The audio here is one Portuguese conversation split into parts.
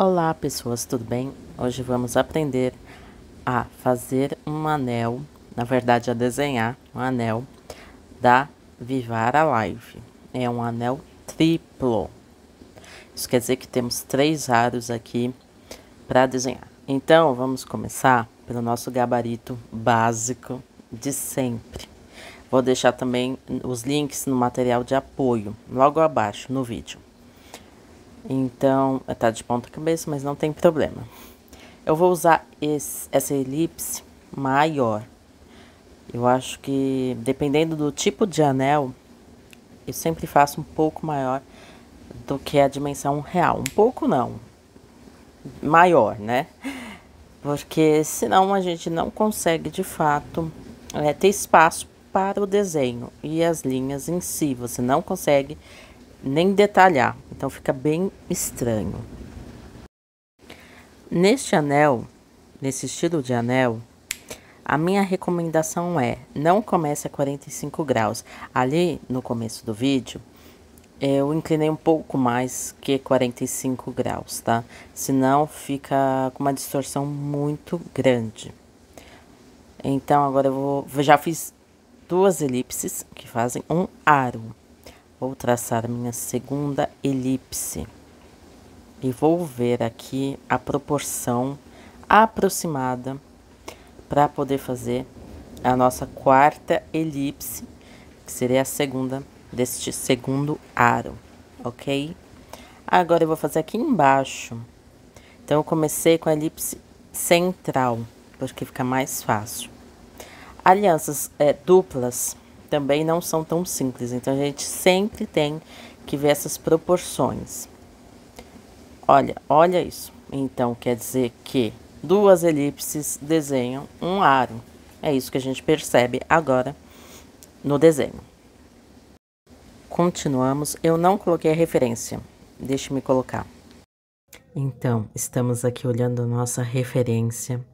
Olá pessoas, tudo bem? Hoje vamos aprender a fazer um anel, na verdade a desenhar um anel da Vivara Live. É um anel triplo. Isso quer dizer que temos três aros aqui para desenhar. Então vamos começar pelo nosso gabarito básico de sempre. Vou deixar também os links no material de apoio, logo abaixo no vídeo. Então, tá de ponta cabeça, mas não tem problema. Eu vou usar esse, essa elipse maior. Eu acho que, dependendo do tipo de anel, eu sempre faço um pouco maior do que a dimensão real. Um pouco não, maior, né? Porque senão a gente não consegue, de fato, é, ter espaço para o desenho e as linhas em si. Você não consegue nem detalhar. Então fica bem estranho. Neste anel, nesse estilo de anel, a minha recomendação é: não comece a 45 graus. Ali no começo do vídeo, eu inclinei um pouco mais que 45 graus, tá? Senão fica com uma distorção muito grande. Então agora eu vou, já fiz duas elipses que fazem um aro. Vou traçar minha segunda elipse. E vou ver aqui a proporção aproximada para poder fazer a nossa quarta elipse, que seria a segunda deste segundo aro, ok? Agora eu vou fazer aqui embaixo. Então, eu comecei com a elipse central, porque fica mais fácil. Alianças é, duplas também não são tão simples. Então, a gente sempre tem que ver essas proporções. Olha, olha isso. Então, quer dizer que duas elipses desenham um aro. É isso que a gente percebe agora no desenho. Continuamos. Eu não coloquei a referência. Deixe-me colocar. Então, estamos aqui olhando a nossa referência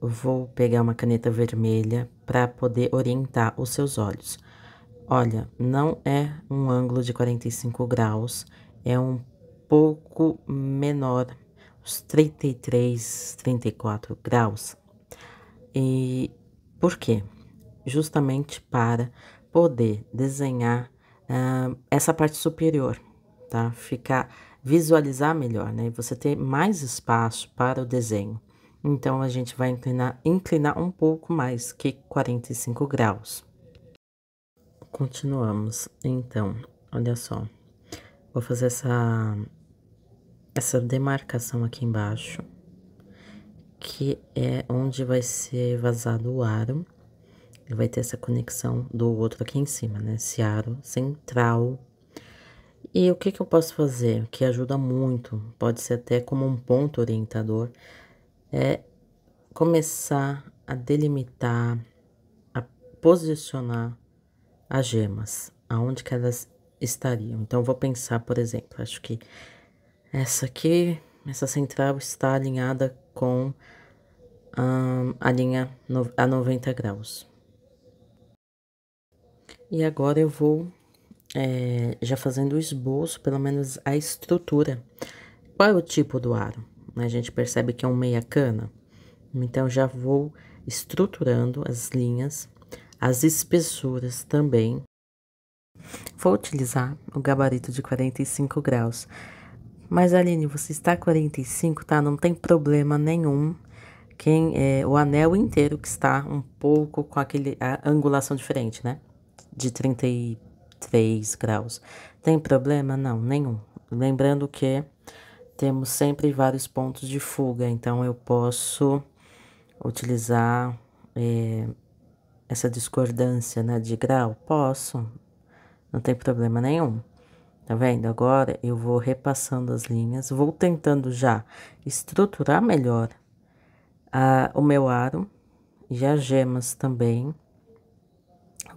vou pegar uma caneta vermelha para poder orientar os seus olhos. Olha, não é um ângulo de 45 graus, é um pouco menor, os 33, 34 graus. E por quê? Justamente para poder desenhar uh, essa parte superior, tá? Ficar, visualizar melhor, né? Você ter mais espaço para o desenho. Então, a gente vai inclinar, inclinar um pouco mais que 45 graus. Continuamos. Então, olha só. Vou fazer essa, essa demarcação aqui embaixo, que é onde vai ser vazado o aro. E vai ter essa conexão do outro aqui em cima, né? Esse aro central. E o que, que eu posso fazer? Que ajuda muito, pode ser até como um ponto orientador é começar a delimitar, a posicionar as gemas, aonde que elas estariam. Então, vou pensar, por exemplo, acho que essa aqui, essa central está alinhada com a linha no, a 90 graus. E agora eu vou é, já fazendo o esboço, pelo menos a estrutura. Qual é o tipo do aro? Né? a gente percebe que é um meia cana. Então, já vou estruturando as linhas, as espessuras também. Vou utilizar o gabarito de 45 graus. Mas, Aline, você está 45, tá? Não tem problema nenhum. Quem é, o anel inteiro que está um pouco com aquele a angulação diferente, né? De 33 graus. Tem problema? Não, nenhum. Lembrando que temos sempre vários pontos de fuga, então eu posso utilizar é, essa discordância né, de grau? Posso, não tem problema nenhum. Tá vendo? Agora eu vou repassando as linhas, vou tentando já estruturar melhor a, o meu aro e as gemas também.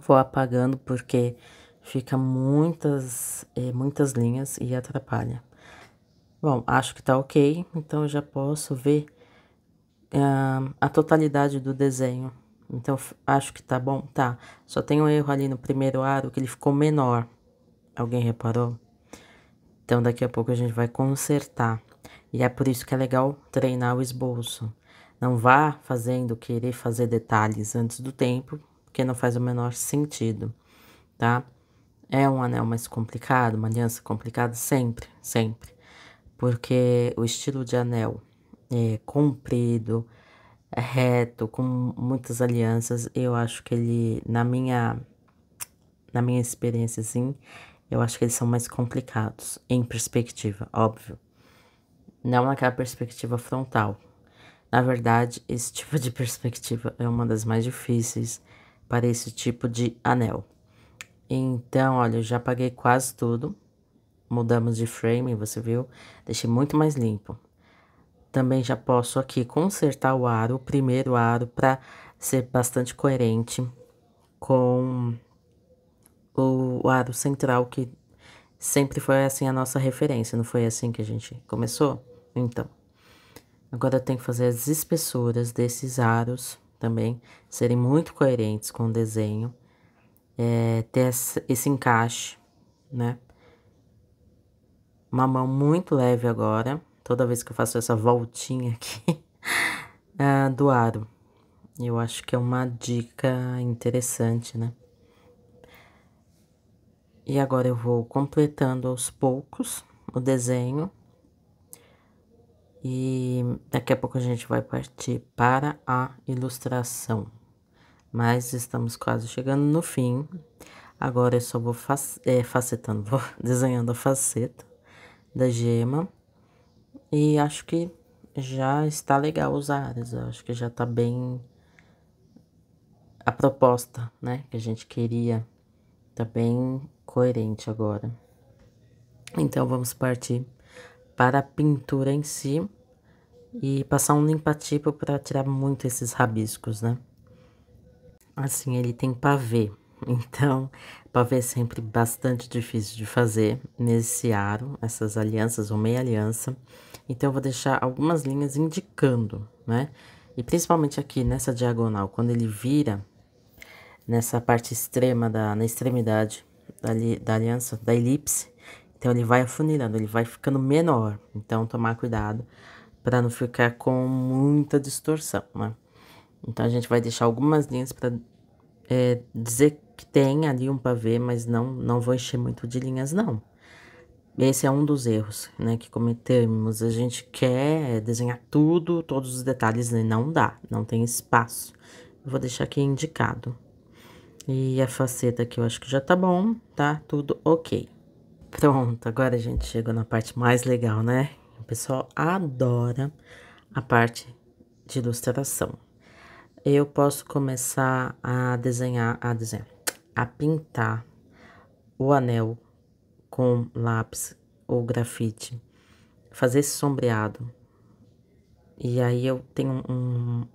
Vou apagando porque fica muitas, é, muitas linhas e atrapalha. Bom, acho que tá ok, então eu já posso ver uh, a totalidade do desenho. Então, acho que tá bom, tá. Só tem um erro ali no primeiro aro que ele ficou menor. Alguém reparou? Então, daqui a pouco a gente vai consertar. E é por isso que é legal treinar o esboço. Não vá fazendo, querer fazer detalhes antes do tempo, porque não faz o menor sentido, tá? É um anel mais complicado, uma aliança complicada? Sempre, sempre porque o estilo de anel é comprido, é reto, com muitas alianças, eu acho que ele, na minha, na minha experiência, sim, eu acho que eles são mais complicados, em perspectiva, óbvio. Não naquela perspectiva frontal. Na verdade, esse tipo de perspectiva é uma das mais difíceis para esse tipo de anel. Então, olha, eu já paguei quase tudo mudamos de frame, você viu? Deixei muito mais limpo. Também já posso aqui consertar o aro, o primeiro aro, para ser bastante coerente com o aro central, que sempre foi assim a nossa referência, não foi assim que a gente começou? Então, agora eu tenho que fazer as espessuras desses aros também, serem muito coerentes com o desenho, é, ter esse encaixe, né? uma mão muito leve agora, toda vez que eu faço essa voltinha aqui, uh, do aro. Eu acho que é uma dica interessante, né? E agora eu vou completando aos poucos o desenho. E daqui a pouco a gente vai partir para a ilustração. Mas estamos quase chegando no fim. Agora eu só vou fac é, facetando, vou desenhando a faceta da gema. E acho que já está legal os ares, eu acho que já está bem a proposta, né, que a gente queria, está bem coerente agora. Então vamos partir para a pintura em si e passar um tipo para tirar muito esses rabiscos, né? Assim ele tem pavê. Então, pavê é sempre bastante difícil de fazer nesse aro, essas alianças ou meia aliança. Então, eu vou deixar algumas linhas indicando, né? E principalmente aqui nessa diagonal, quando ele vira nessa parte extrema, da, na extremidade da, li, da aliança, da elipse, então ele vai afunilando, ele vai ficando menor. Então, tomar cuidado para não ficar com muita distorção, né? Então, a gente vai deixar algumas linhas para é, dizer que tem ali um pavê, mas não, não vou encher muito de linhas, não. Esse é um dos erros, né, que cometemos. A gente quer desenhar tudo, todos os detalhes, né? não dá, não tem espaço. vou deixar aqui indicado. E a faceta aqui eu acho que já tá bom, tá? Tudo ok. Pronto, agora a gente chegou na parte mais legal, né? O pessoal adora a parte de ilustração. Eu posso começar a desenhar, a desenhar, a pintar o anel com lápis ou grafite, fazer sombreado. E aí eu tenho um,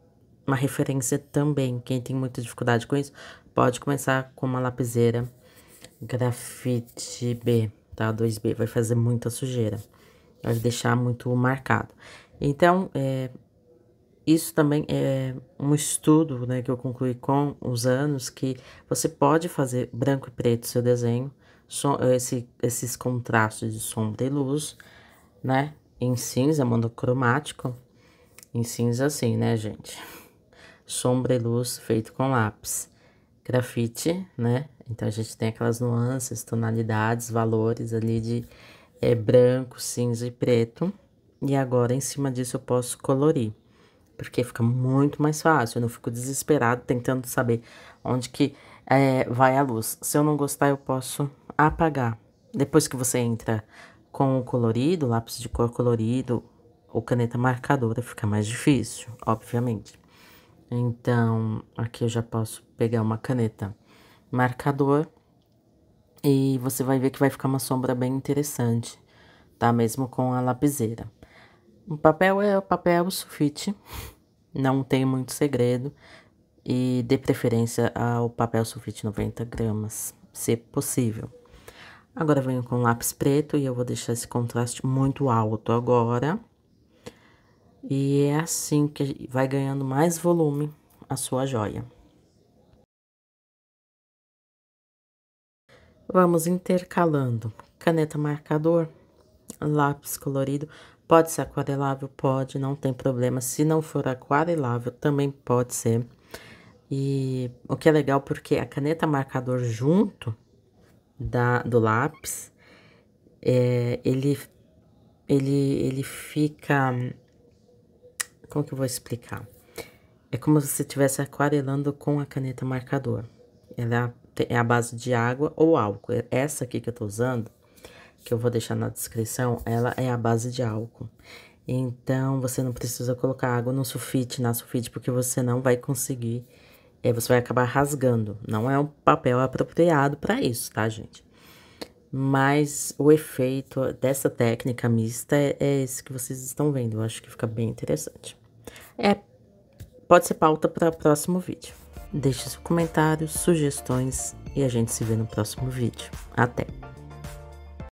uma referência também. Quem tem muita dificuldade com isso, pode começar com uma lapiseira grafite B, tá? 2B, vai fazer muita sujeira, vai deixar muito marcado. Então, é, isso também é um estudo né, que eu concluí com os anos, que você pode fazer branco e preto seu desenho, som, esse, esses contrastes de sombra e luz, né? Em cinza, monocromático. Em cinza assim, né, gente? Sombra e luz feito com lápis. Grafite, né? Então, a gente tem aquelas nuances, tonalidades, valores ali de é, branco, cinza e preto. E agora, em cima disso, eu posso colorir porque fica muito mais fácil. Eu não fico desesperado tentando saber onde que é, vai a luz. Se eu não gostar, eu posso apagar. Depois que você entra com o colorido, lápis de cor colorido ou caneta marcadora, fica mais difícil, obviamente. Então, aqui eu já posso pegar uma caneta marcador e você vai ver que vai ficar uma sombra bem interessante, tá? Mesmo com a lapiseira. O papel é o papel é sulfite, não tem muito segredo e dê preferência ao papel sulfite 90 gramas, se possível. Agora venho com lápis preto e eu vou deixar esse contraste muito alto agora. E é assim que vai ganhando mais volume a sua joia. Vamos intercalando caneta marcador, lápis colorido Pode ser aquarelável? Pode, não tem problema. Se não for aquarelável, também pode ser. E o que é legal, porque a caneta marcador junto da, do lápis, é, ele, ele, ele fica... Como que eu vou explicar? É como se você estivesse aquarelando com a caneta marcador. Ela é a é base de água ou álcool. É essa aqui que eu tô usando que eu vou deixar na descrição, ela é a base de álcool. Então, você não precisa colocar água no sulfite, na sulfite, porque você não vai conseguir, é, você vai acabar rasgando. Não é um papel apropriado para isso, tá, gente? Mas o efeito dessa técnica mista é, é esse que vocês estão vendo. Eu acho que fica bem interessante. É, pode ser pauta para o próximo vídeo. Deixe seu comentário, sugestões e a gente se vê no próximo vídeo. Até!